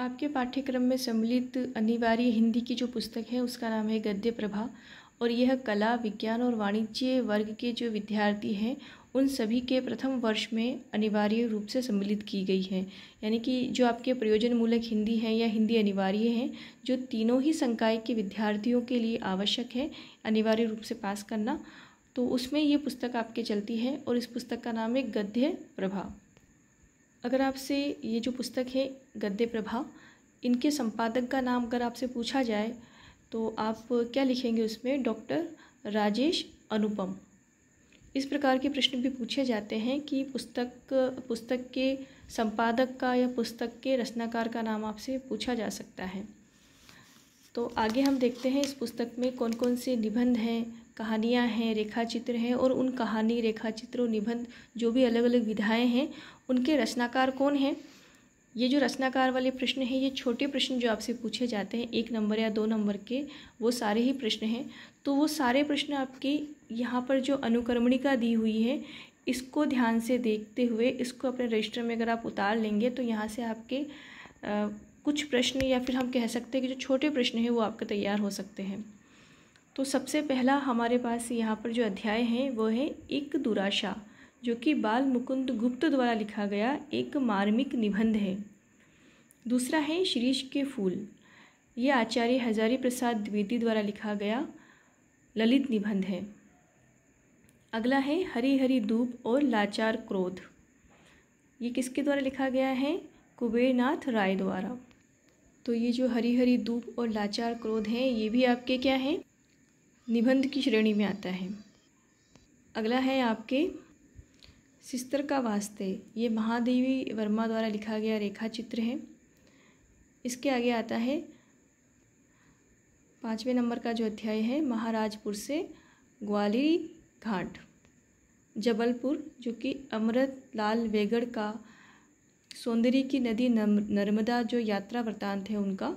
आपके पाठ्यक्रम में सम्मिलित अनिवार्य हिंदी की जो पुस्तक है उसका नाम है गद्य प्रभा और यह कला विज्ञान और वाणिज्य वर्ग के जो विद्यार्थी हैं उन सभी के प्रथम वर्ष में अनिवार्य रूप से सम्मिलित की गई है यानी कि जो आपके प्रयोजन मूलक हिंदी हैं या हिंदी अनिवार्य हैं जो तीनों ही संकाय के विद्यार्थियों के लिए आवश्यक है अनिवार्य रूप से पास करना तो उसमें ये पुस्तक आपके चलती है और इस पुस्तक का नाम है गद्य प्रभा अगर आपसे ये जो पुस्तक है गद्य प्रभा इनके संपादक का नाम अगर आपसे पूछा जाए तो आप क्या लिखेंगे उसमें डॉक्टर राजेश अनुपम इस प्रकार के प्रश्न भी पूछे जाते हैं कि पुस्तक पुस्तक के संपादक का या पुस्तक के रचनाकार का नाम आपसे पूछा जा सकता है तो आगे हम देखते हैं इस पुस्तक में कौन कौन से निबंध हैं कहानियाँ हैं रेखा चित्र हैं और उन कहानी रेखा निबंध जो भी अलग अलग विधाएँ हैं उनके रचनाकार कौन हैं ये जो रचनाकार वाले प्रश्न हैं ये छोटे प्रश्न जो आपसे पूछे जाते हैं एक नंबर या दो नंबर के वो सारे ही प्रश्न हैं तो वो सारे प्रश्न आपके यहाँ पर जो अनुक्रमणिका दी हुई है इसको ध्यान से देखते हुए इसको अपने रजिस्टर में अगर आप उतार लेंगे तो यहाँ से आपके आ, कुछ प्रश्न या फिर हम कह सकते हैं कि जो छोटे प्रश्न हैं वो आपके तैयार हो सकते हैं तो सबसे पहला हमारे पास यहाँ पर जो अध्याय है वो है एक दुराशा जो कि बाल मुकुंद गुप्त द्वारा लिखा गया एक मार्मिक निबंध है दूसरा है शीरीष के फूल ये आचार्य हजारी प्रसाद द्विवेदी द्वारा लिखा गया ललित निबंध है अगला है हरी हरी धूप और लाचार क्रोध ये किसके द्वारा लिखा गया है कुबेरनाथ राय द्वारा तो ये जो हरी हरी धूप और लाचार क्रोध हैं ये भी आपके क्या हैं निबंध की श्रेणी में आता है अगला है आपके सिस्तर का वास्ते ये महादेवी वर्मा द्वारा लिखा गया रेखा चित्र है इसके आगे आता है पाँचवें नंबर का जो अध्याय है महाराजपुर से ग्वाली घाट जबलपुर जो कि अमृत लाल वेगड़ का सौंदर्य की नदी नर्मदा जो यात्रा वृतांत है उनका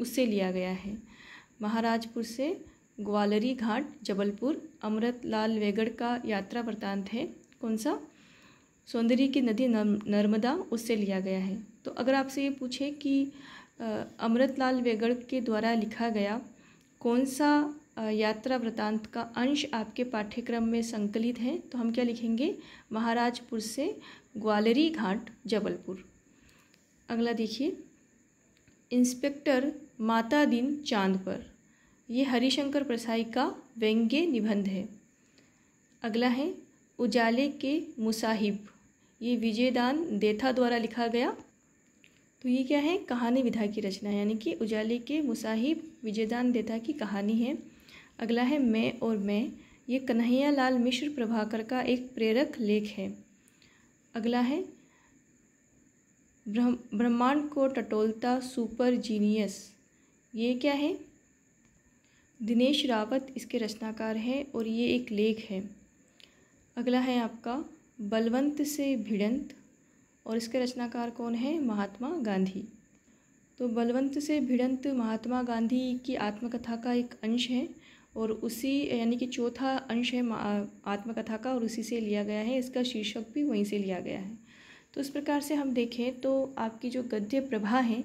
उससे लिया गया है महाराजपुर से ग्वालरी घाट जबलपुर अमृत लाल वेगड़ का यात्रा वृतांत है कौन सा सौंदर्य की नदी नर्मदा उससे लिया गया है तो अगर आपसे ये पूछे कि अमृत लाल वेगड़ के द्वारा लिखा गया कौन सा यात्रा वृतांत का अंश आपके पाठ्यक्रम में संकलित है तो हम क्या लिखेंगे महाराजपुर से ग्वालरी घाट जबलपुर अगला देखिए इंस्पेक्टर माता दिन चांद पर ये हरिशंकर प्रसाई का व्यंग्य निबंध है अगला है उजाले के मुसाहिब ये विजयदान देथा द्वारा लिखा गया तो ये क्या है कहानी विधा की रचना यानी कि उजाले के मुसाहिब विजयदान देथा की कहानी है अगला है मैं और मैं ये कन्हैया लाल मिश्र प्रभाकर का एक प्रेरक लेख है अगला है ब्रह्मांड को टटोलता सुपर जीनियस ये क्या है दिनेश रावत इसके रचनाकार हैं और ये एक लेख है अगला है आपका बलवंत से भिड़ंत और इसके रचनाकार कौन है महात्मा गांधी तो बलवंत से भिड़ंत महात्मा गांधी की आत्मकथा का एक अंश है और उसी यानी कि चौथा अंश है आत्मकथा का और उसी से लिया गया है इसका शीर्षक भी वहीं से लिया गया है तो इस प्रकार से हम देखें तो आपकी जो गद्य प्रभा है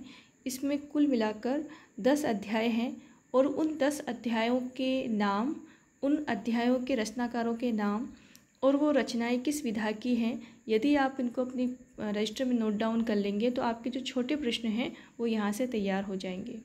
इसमें कुल मिलाकर दस अध्याय हैं और उन दस अध्यायों के नाम उन अध्यायों के रचनाकारों के नाम और वो रचनाएं किस विधा की हैं यदि आप इनको अपनी रजिस्टर में नोट डाउन कर लेंगे तो आपके जो छोटे प्रश्न हैं वो यहाँ से तैयार हो जाएंगे